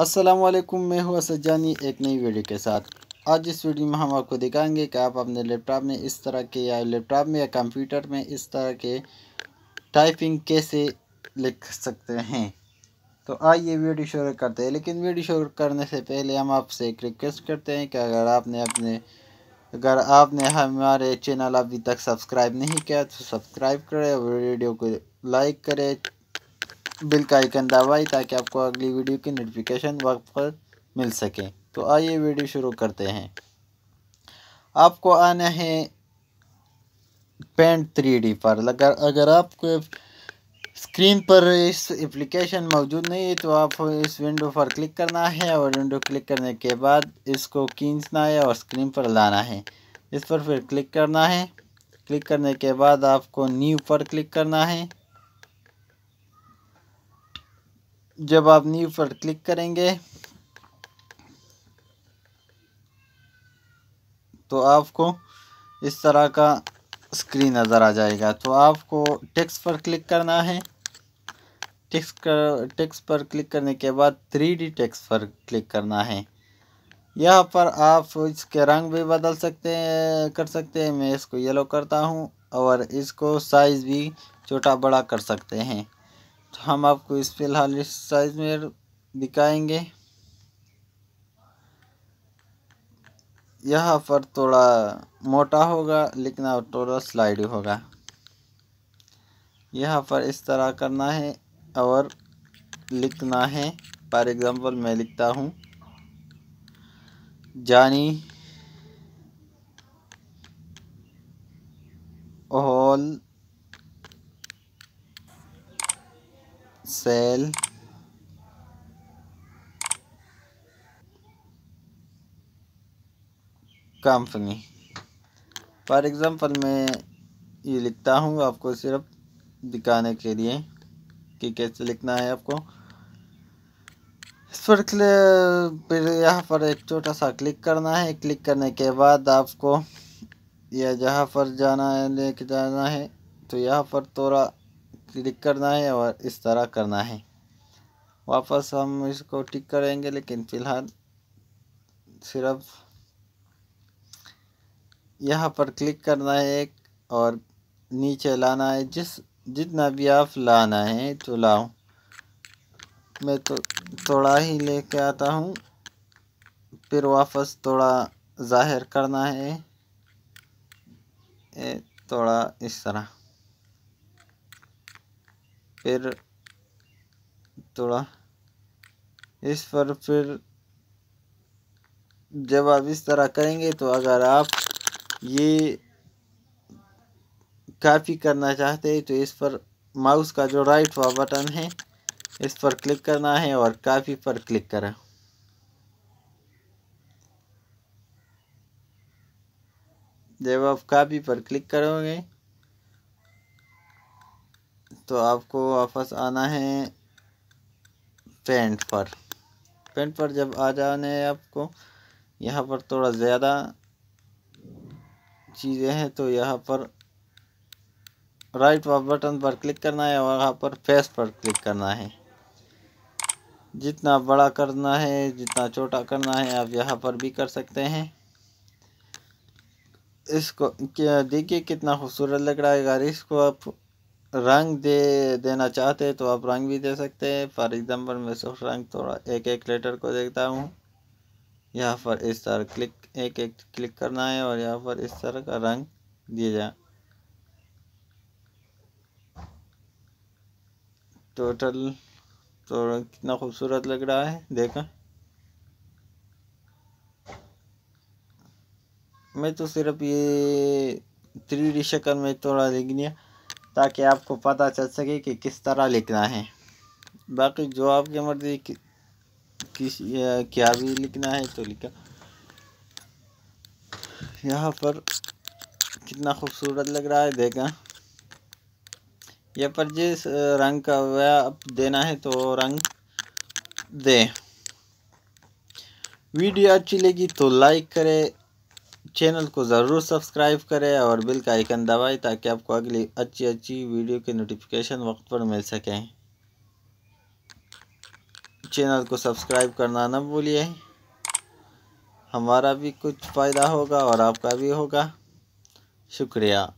असलम मैं हूँ असजानी एक नई वीडियो के साथ आज इस वीडियो में हम आपको दिखाएंगे कि आप अपने लैपटॉप में इस तरह के या लैपटॉप में या कंप्यूटर में इस तरह के टाइपिंग कैसे लिख सकते हैं तो आइए वीडियो शुरू करते हैं लेकिन वीडियो शुरू करने से पहले हम आपसे एक रिक्वेस्ट करते हैं कि अगर आपने अपने अगर आपने हमारे चैनल अभी तक सब्सक्राइब नहीं किया तो सब्सक्राइब करें वीडियो को लाइक करें बिल का आइकन दबाएं ताकि आपको अगली वीडियो की नोटिफिकेशन वक्त पर मिल सके तो आइए वीडियो शुरू करते हैं आपको आना है पेंट थ्री डी पर अगर अगर आपको स्क्रीन पर इस एप्लीकेशन मौजूद नहीं है तो आप इस विंडो पर क्लिक करना है और विंडो क्लिक करने के बाद इसको खींचना है और स्क्रीन पर लाना है इस पर फिर क्लिक करना है क्लिक करने के बाद आपको न्यू पर क्लिक करना है जब आप न्यू पर क्लिक करेंगे तो आपको इस तरह का स्क्रीन नज़र आ जाएगा तो आपको टेक्स्ट पर क्लिक करना है टेक्स्ट कर टेक्स पर क्लिक करने के बाद थ्री डी टेक्स पर क्लिक करना है यहाँ पर आप इसके रंग भी बदल सकते हैं कर सकते हैं मैं इसको येलो करता हूँ और इसको साइज़ भी छोटा बड़ा कर सकते हैं तो हम आपको इस फिलहाल इस साइज़ में दिखाएंगे यहाँ पर थोड़ा मोटा होगा लेकिन अब थोड़ा स्लाइड होगा यहाँ पर इस तरह करना है और लिखना है फॉर एग्ज़ाम्पल मैं लिखता हूँ Jani wholesale company for example मैं ये लिखता हूँ आपको सिर्फ दिखाने के लिए कि कैसे लिखना है आपको इस पर फिर यहाँ पर एक छोटा सा क्लिक करना है क्लिक करने के बाद आपको यह जहाँ पर जाना है लेके जाना है तो यहाँ पर थोड़ा क्लिक करना है और इस तरह करना है वापस हम इसको टिक करेंगे लेकिन फ़िलहाल सिर्फ यहाँ पर क्लिक करना है एक और नीचे लाना है जिस जितना भी आप लाना है तो लाओ मैं तो थोड़ा ही लेके आता हूँ फिर वापस थोड़ा ज़ाहिर करना है थोड़ा इस तरह फिर थोड़ा इस पर फिर जब आप इस तरह करेंगे तो अगर आप ये कापी करना चाहते हैं तो इस पर माउस का जो राइट हुआ बटन है इस पर क्लिक करना है और काफ़ी पर क्लिक करें जब आप कापी पर क्लिक करोगे तो आपको वापस आना है पेंट पर पेंट पर जब आ जाने आपको यहाँ पर थोड़ा ज़्यादा चीज़ें हैं तो यहाँ पर राइट बटन पर क्लिक करना है और यहाँ पर फेस पर क्लिक करना है जितना बड़ा करना है जितना छोटा करना है आप यहाँ पर भी कर सकते हैं इसको देखिए कितना खूबसूरत लग रहा है अगर इसको आप रंग दे देना चाहते हैं तो आप रंग भी दे सकते हैं फॉर एग्ज़ाम्पल मैं सिर्फ रंग थोड़ा एक एक लेटर को देखता हूँ यहाँ पर इस तरह क्लिक एक एक क्लिक करना है और यहाँ पर इस तरह का रंग दिया जाए टोटल तो रंग कितना खूबसूरत लग रहा है देखा मैं तो सिर्फ ये थ्री डी शक्ल में थोड़ा देख लिया ताकि आपको पता चल सके कि किस तरह लिखना है बाकी जो आपकी मर्ज़ी किस क्या भी लिखना है तो लिखा यहाँ पर कितना खूबसूरत लग रहा है देखा यह पर जिस रंग का वह देना है तो रंग दे वीडियो अच्छी लगी तो लाइक करें चैनल को ज़रूर सब्सक्राइब करें और बिल का आइकन दबाएं ताकि आपको अगली अच्छी अच्छी वीडियो के नोटिफिकेशन वक्त पर मिल सकें चैनल को सब्सक्राइब करना ना भूलिए हमारा भी कुछ फ़ायदा होगा और आपका भी होगा शुक्रिया